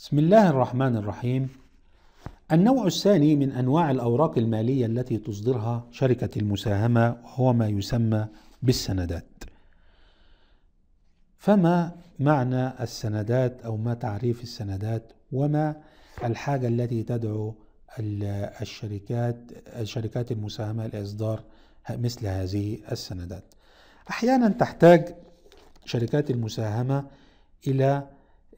بسم الله الرحمن الرحيم النوع الثاني من انواع الاوراق الماليه التي تصدرها شركه المساهمه وهو ما يسمى بالسندات فما معنى السندات او ما تعريف السندات وما الحاجه التي تدعو الشركات شركات المساهمه لاصدار مثل هذه السندات احيانا تحتاج شركات المساهمه الى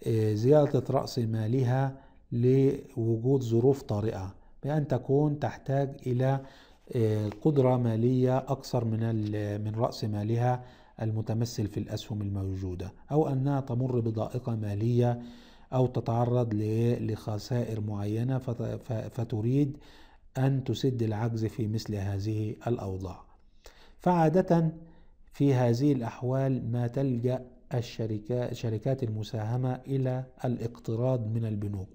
آه، زيادة رأس مالها لوجود ظروف طارئة بأن تكون تحتاج إلى آه، قدرة مالية أكثر من من رأس مالها المتمثل في الأسهم الموجودة أو أنها تمر بضائقة مالية أو تتعرض لخسائر معينة فتريد أن تسد العجز في مثل هذه الأوضاع فعادة في هذه الأحوال ما تلجأ الشركات شركات المساهمة إلى الاقتراض من البنوك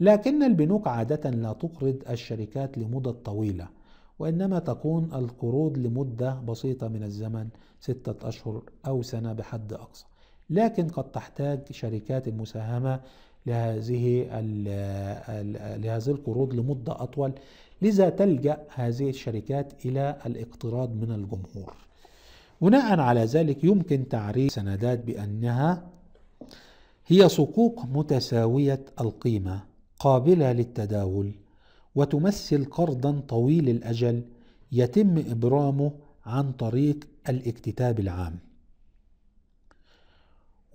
لكن البنوك عادة لا تقرض الشركات لمدة طويلة وإنما تكون القروض لمدة بسيطة من الزمن ستة أشهر أو سنة بحد أقصى لكن قد تحتاج شركات المساهمة لهذه لهذه القروض لمدة أطول لذا تلجأ هذه الشركات إلى الاقتراض من الجمهور بناء على ذلك يمكن تعريف سندات بأنها هي صكوك متساوية القيمة قابلة للتداول وتمثل قرضا طويل الأجل يتم إبرامه عن طريق الاكتتاب العام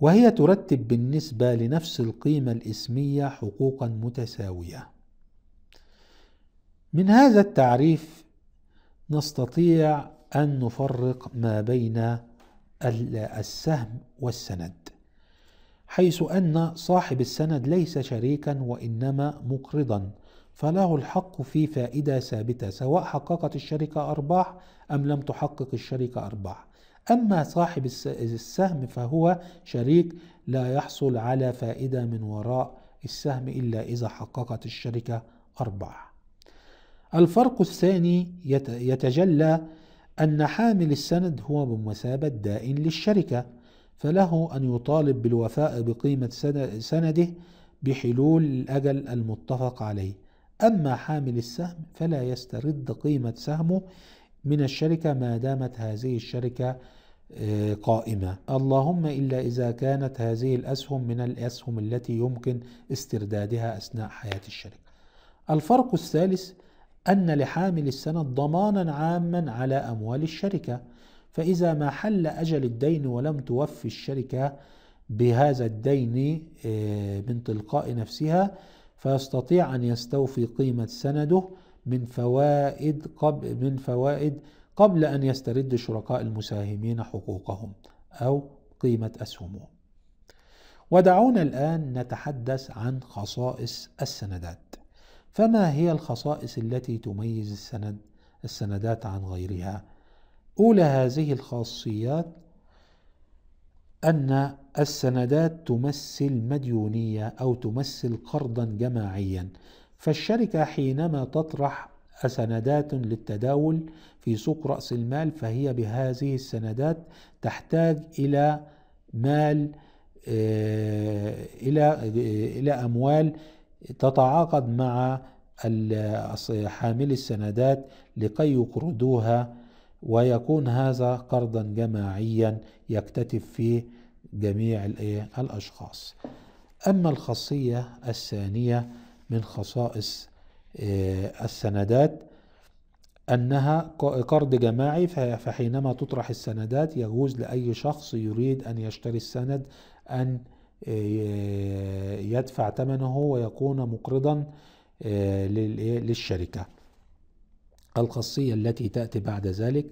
وهي ترتب بالنسبة لنفس القيمة الإسمية حقوقا متساوية من هذا التعريف نستطيع أن نفرق ما بين السهم والسند حيث أن صاحب السند ليس شريكا وإنما مقرضا فله الحق في فائدة ثابتة سواء حققت الشركة أرباح أم لم تحقق الشركة أرباح أما صاحب السهم فهو شريك لا يحصل على فائدة من وراء السهم إلا إذا حققت الشركة أرباح الفرق الثاني يتجلى أن حامل السند هو بمثابة دائن للشركة فله أن يطالب بالوفاء بقيمة سنده بحلول الأجل المتفق عليه أما حامل السهم فلا يسترد قيمة سهمه من الشركة ما دامت هذه الشركة آه، قائمة اللهم إلا إذا كانت هذه الأسهم من الأسهم التي يمكن استردادها أثناء حياة الشركة الفرق الثالث أن لحامل السند ضمانا عاما على أموال الشركة فإذا ما حل أجل الدين ولم توفي الشركة بهذا الدين آه، من تلقاء نفسها فيستطيع أن يستوفي قيمة سنده من فوائد قبل من فوائد قبل أن يسترد شركاء المساهمين حقوقهم أو قيمة أسهمهم. ودعونا الآن نتحدث عن خصائص السندات. فما هي الخصائص التي تميز السند السندات عن غيرها أولى هذه الخاصيات أن السندات تمثل مديونية أو تمثل قرضا جماعيا فالشركة حينما تطرح سندات للتداول في سوق رأس المال فهي بهذه السندات تحتاج إلى مال آه، إلى آه، إلى أموال تتعاقد مع حاملي السندات لكي يقرضوها ويكون هذا قرضا جماعيا يكتتب فيه جميع الأشخاص أما الخاصية الثانية من خصائص آه، السندات أنها قرض جماعي فحينما تطرح السندات يجوز لأي شخص يريد أن يشتري السند أن يدفع ثمنه ويكون مقرضا آه، إيه، للشركة الخاصية التي تأتي بعد ذلك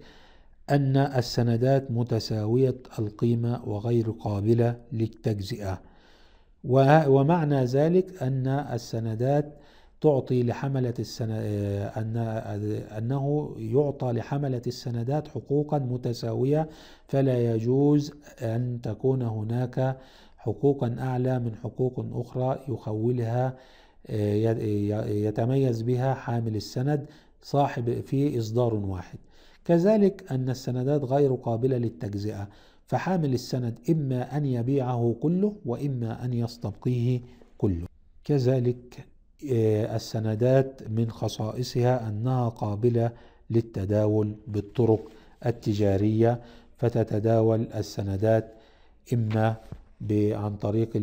أن السندات متساوية القيمة وغير قابلة للتجزئة ومعنى ذلك أن السندات تعطي لحملة آه، أن... أنه يعطى لحملة السندات حقوقا متساوية فلا يجوز أن تكون هناك حقوقا أعلى من حقوق أخرى يخولها آه، يتميز بها حامل السند صاحب في إصدار واحد كذلك أن السندات غير قابلة للتجزئة فحامل السند إما أن يبيعه كله وإما أن يستبقيه كله كذلك آه، السندات من خصائصها أنها قابلة للتداول بالطرق التجارية فتتداول السندات إما عن طريق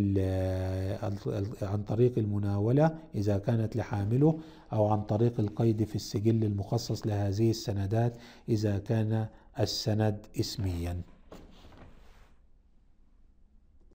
عن طريق المناولة إذا كانت لحامله أو عن طريق القيد في السجل المخصص لهذه السندات إذا كان السند اسمياً